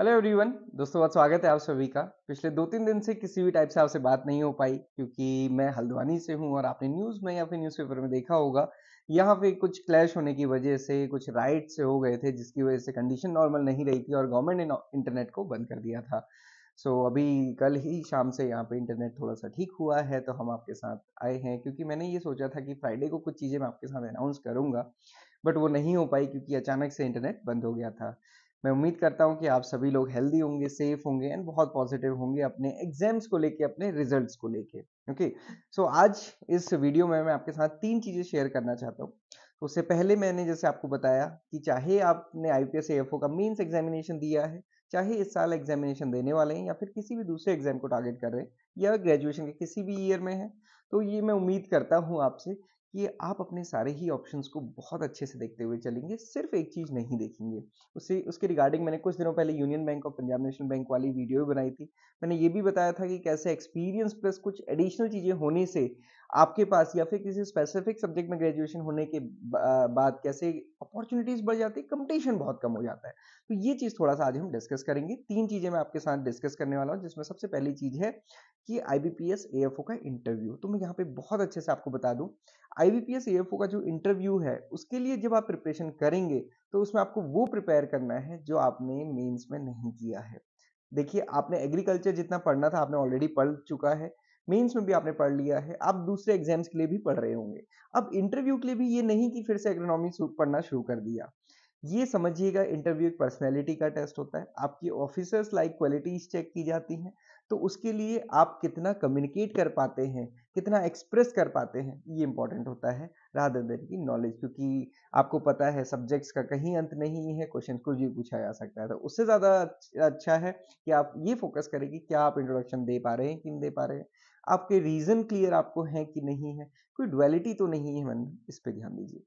hello everyone दोस्तों बहुत स्वागत है आप सभी का पिछले दो तीन दिन से किसी भी टाइप से आपसे बात नहीं हो पाई क्योंकि मैं हल्द्वानी से हूं और आपने न्यूज़ में या फिर न्यूज़पेपर में देखा होगा यहाँ पे कुछ क्लैश होने की वजह से कुछ राइट से हो गए थे जिसकी वजह से कंडीशन नॉर्मल नहीं रही थी और गवर्नमेंट ने इंटरनेट को बंद कर दिया था सो so, अभी कल ही शाम से यहाँ पे इंटरनेट थोड़ा सा ठीक हुआ है तो हम आपके साथ आए हैं क्योंकि मैंने ये सोचा था कि फ्राइडे को कुछ चीज़ें मैं आपके साथ अनाउंस करूँगा बट वो नहीं हो पाई क्योंकि अचानक से इंटरनेट बंद हो गया था मैं उम्मीद करता हूँ कि आप सभी लोग हेल्दी होंगे सेफ होंगे एंड बहुत पॉजिटिव होंगे अपने एग्जाम्स को लेके अपने रिजल्ट्स को लेके ओके सो आज इस वीडियो में मैं आपके साथ तीन चीज़ें शेयर करना चाहता हूँ तो उससे पहले मैंने जैसे आपको बताया कि चाहे आपने आई पी का मीन्स एग्जामिनेशन दिया है चाहे इस साल एग्जामिनेशन देने वाले हैं या फिर किसी भी दूसरे एग्जाम को टारगेट कर रहे हैं या ग्रेजुएशन के किसी भी ईयर में है तो ये मैं उम्मीद करता हूँ आपसे कि आप अपने सारे ही ऑप्शंस को बहुत अच्छे से देखते हुए चलेंगे सिर्फ एक चीज़ नहीं देखेंगे उसे उसके रिगार्डिंग मैंने कुछ दिनों पहले यूनियन बैंक और पंजाब नेशनल बैंक वाली वीडियो भी बनाई थी मैंने ये भी बताया था कि कैसे एक्सपीरियंस प्लस कुछ एडिशनल चीज़ें होने से आपके पास या फिर किसी स्पेसिफिक सब्जेक्ट में ग्रेजुएशन होने के बाद कैसे अपॉर्चुनिटीज़ बढ़ जाती है कंपटीशन बहुत कम हो जाता है तो ये चीज़ थोड़ा सा आज हम डिस्कस करेंगे तीन चीज़ें मैं आपके साथ डिस्कस करने वाला हूँ जिसमें सबसे पहली चीज़ है कि I B P S F O का इंटरव्यू तो मैं यहाँ पे बहुत अच्छे से आपको बता दूँ आई बी का जो इंटरव्यू है उसके लिए जब आप प्रिपरेशन करेंगे तो उसमें आपको वो प्रिपेयर करना है जो आपने मेंस में नहीं किया है देखिए आपने एग्रीकल्चर जितना पढ़ना था आपने ऑलरेडी पढ़ चुका है मेंस में भी आपने पढ़ लिया है आप दूसरे एग्जाम्स के लिए भी पढ़ रहे होंगे अब इंटरव्यू के लिए भी ये नहीं कि फिर से एग्रोनॉमी पढ़ना शुरू कर दिया ये समझिएगा इंटरव्यू एक पर्सनैलिटी का टेस्ट होता है आपकी ऑफिसर्स लाइक क्वालिटीज चेक की जाती हैं तो उसके लिए आप कितना कम्युनिकेट कर पाते हैं कितना एक्सप्रेस कर पाते हैं ये इंपॉर्टेंट होता है राधर देन की नॉलेज क्योंकि आपको पता है सब्जेक्ट्स का कहीं अंत नहीं है क्वेश्चन कुछ भी पूछा जा सकता है तो उससे ज़्यादा अच्छा, अच्छा है कि आप ये फोकस करें कि क्या आप इंट्रोडक्शन दे पा रहे हैं कि नहीं दे पा रहे हैं आपके रीज़न क्लियर आपको हैं कि नहीं है कोई डुअलिटी तो नहीं है मन इस पर ध्यान दीजिए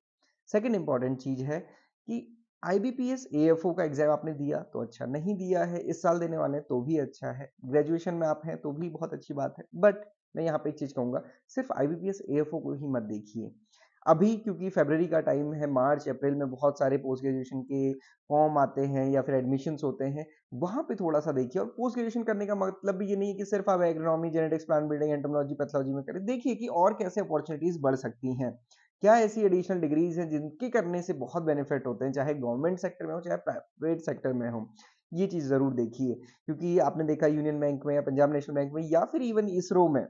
सेकेंड इंपॉर्टेंट चीज़ है कि आईबीपीएस एएफओ का एग्जाम आपने दिया तो अच्छा नहीं दिया है इस साल देने वाले हैं तो भी अच्छा है ग्रेजुएशन में आप हैं तो भी बहुत अच्छी बात है बट मैं यहाँ पे एक चीज कहूंगा सिर्फ आईबीपीएस एएफओ को ही मत देखिए अभी क्योंकि फेबररी का टाइम है मार्च अप्रैल में बहुत सारे पोस्ट ग्रेजुएशन के फॉर्म आते हैं या फिर एडमिशन होते हैं वहाँ पे थोड़ा सा देखिए और पोस्ट ग्रेजुएशन करने का मतलब भी ये नहीं कि सिर्फ आप agronomy genetics plant building entomology pathology में करें देखिए कि और कैसे अपॉर्चुनिटीज बढ़ सकती हैं क्या ऐसी एडिशनल डिग्रीज हैं जिनके करने से बहुत बेनिफिट होते हैं चाहे गवर्नमेंट सेक्टर में हो चाहे प्राइवेट सेक्टर में हो ये चीज़ ज़रूर देखिए क्योंकि आपने देखा यूनियन बैंक में या पंजाब नेशनल बैंक में या फिर इवन इसरो में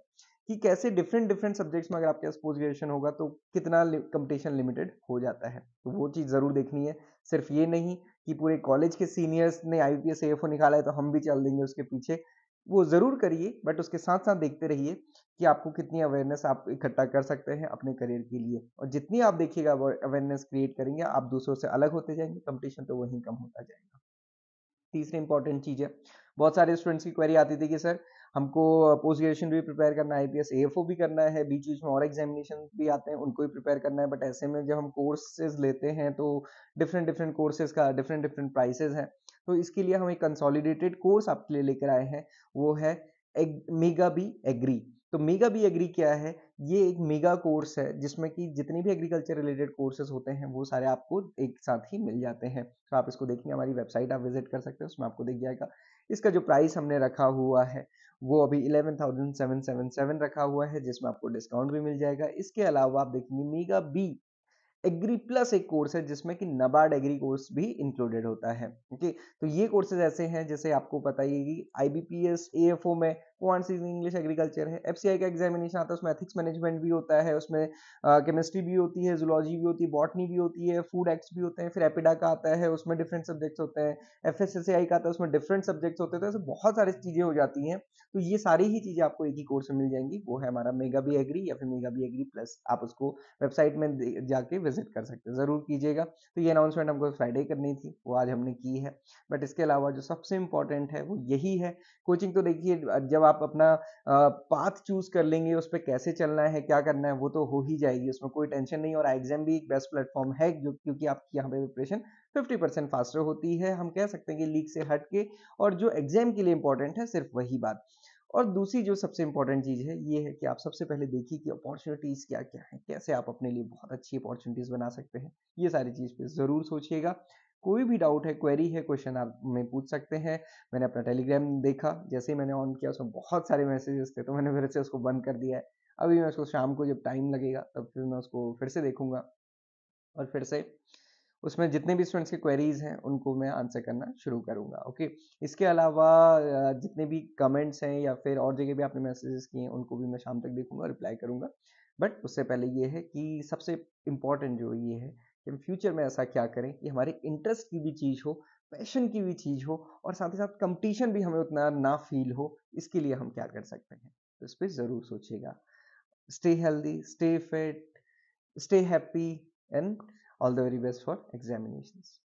कि कैसे डिफरेंट डिफरेंट सब्जेक्ट्स में अगर आपके पास पोस्ट ग्रेजुएशन होगा तो कितना कंपटीशन लिमिटेड हो जाता है तो वो चीज़ ज़रूर देखनी है सिर्फ ये नहीं कि पूरे कॉलेज के सीनियर्स ने आई पी निकाला है तो हम भी चल देंगे उसके पीछे वो ज़रूर करिए बट उसके साथ साथ देखते रहिए कि आपको कितनी अवेयरनेस आप इकट्ठा कर सकते हैं अपने करियर के लिए और जितनी आप देखिएगा अवेयरनेस क्रिएट करेंगे आप दूसरों से अलग होते जाएंगे कंपटीशन तो वहीं कम होता जाएगा तीसरी इंपॉर्टेंट चीज़ है बहुत सारे स्टूडेंट्स की क्वेरी आती थी कि सर हमको पोस्ट ग्रेजुएशन भी प्रिपेयर करना है आई पी भी करना है बीच बीच में और एग्जामिनेशन भी आते हैं उनको भी प्रिपेयर करना है बट ऐसे में जब हम कोर्सेज लेते हैं तो डिफरेंट डिफरेंट कोर्सेज का डिफरेंट डिफरेंट प्राइसेज हैं तो इसके लिए हम एक कंसोलिडेटेड कोर्स आपके लिए लेकर आए हैं वो है एग, मेगा बी एग्री तो मेगा बी एग्री क्या है ये एक मेगा कोर्स है जिसमें कि जितने भी एग्रीकल्चर रिलेटेड कोर्सेज होते हैं वो सारे आपको एक साथ ही मिल जाते हैं तो आप इसको देखेंगे हमारी वेबसाइट आप विजिट कर सकते हैं उसमें आपको दिख जाएगा इसका जो प्राइस हमने रखा हुआ है वो अभी eleven thousand seven seven seven रखा हुआ है जिसमें आपको डिस्काउंट भी मिल जाएगा इसके अलावा आप देखेंगे मेगा बी एग्री प्लस एक कोर्स है जिसमें कि नबार्ड एग्री कोर्स भी इंक्लूडेड होता है ओके तो ये कोर्सेज ऐसे हैं जैसे आपको पता ही है कि आई में पॉइंट सीज इंग्लिश एग्रीकल्चर है एफ का एग्जामिनेशन आता है उसमें एथिक्स मैनेजमेंट भी होता है उसमें केमिस्ट्री भी होती है जुलॉजी भी होती है बॉटनी भी होती है फूड एक्ट्स भी होते हैं फिर एपिडा का आता है उसमें डिफरेंट सब्जेक्ट्स होते हैं एफ का आता है उसमें डिफरेंट सब्जेक्ट्स होते हैं तो बहुत सारी चीज़ें हो जाती हैं तो ये सारी ही चीज़ें आपको एक ही कोर्स में मिल जाएंगी वो है हमारा मेगा बी एग्री या फिर मेगा बी एग्री प्लस आप उसको वेबसाइट में जाके विजिट कर सकते हैं ज़रूर कीजिएगा तो ये अनाउंसमेंट हमको फ्राइडे करनी थी वो आज हमने की है बट इसके अलावा जो सबसे इंपॉर्टेंट है वो यही है कोचिंग तो देखिए जब आप अपना पाथ चूज कर लेंगे उस पर कैसे चलना है क्या करना है वो तो हो ही जाएगी उसमें कोई टेंशन नहीं और एग्जाम भी एक बेस्ट प्लेटफॉर्म है जो क्योंकि आपकी यहाँ पे प्रिपरेशन 50 परसेंट फास्टर होती है हम कह सकते हैं कि लीक से हट के और जो एग्जाम के लिए इंपॉर्टेंट है सिर्फ वही बात और दूसरी जो सबसे इंपॉर्टेंट चीज़ है ये है कि आप सबसे पहले देखिए कि अपॉर्चुनिटीज़ क्या क्या हैं कैसे आप अपने लिए बहुत अच्छी अपॉर्चुनिटीज़ बना सकते हैं ये सारी चीज़ पे ज़रूर सोचिएगा कोई भी डाउट है क्वेरी है क्वेश्चन आप में पूछ सकते हैं मैंने अपना टेलीग्राम देखा जैसे ही मैंने ऑन किया उसमें बहुत सारे मैसेजेस थे तो मैंने फिर से उसको बंद कर दिया है अभी मैं उसको शाम को जब टाइम लगेगा तब फिर मैं उसको फिर से देखूंगा और फिर से उसमें जितने भी स्टूडेंट्स के क्वेरीज हैं उनको मैं आंसर करना शुरू करूंगा ओके इसके अलावा जितने भी कमेंट्स हैं या फिर और जगह भी आपने मैसेजेस किए हैं उनको भी मैं शाम तक देखूंगा रिप्लाई करूंगा बट उससे पहले ये है कि सबसे इम्पॉर्टेंट जो ये है कि हम फ्यूचर में ऐसा क्या करें कि हमारे इंटरेस्ट की भी चीज़ हो पैशन की भी चीज़ हो और साथ ही साथ कंपटीशन भी हमें उतना ना फील हो इसके लिए हम क्या कर सकते हैं तो इस पर ज़रूर सोचिएगा stay healthy stay fit stay happy and all the very best for examination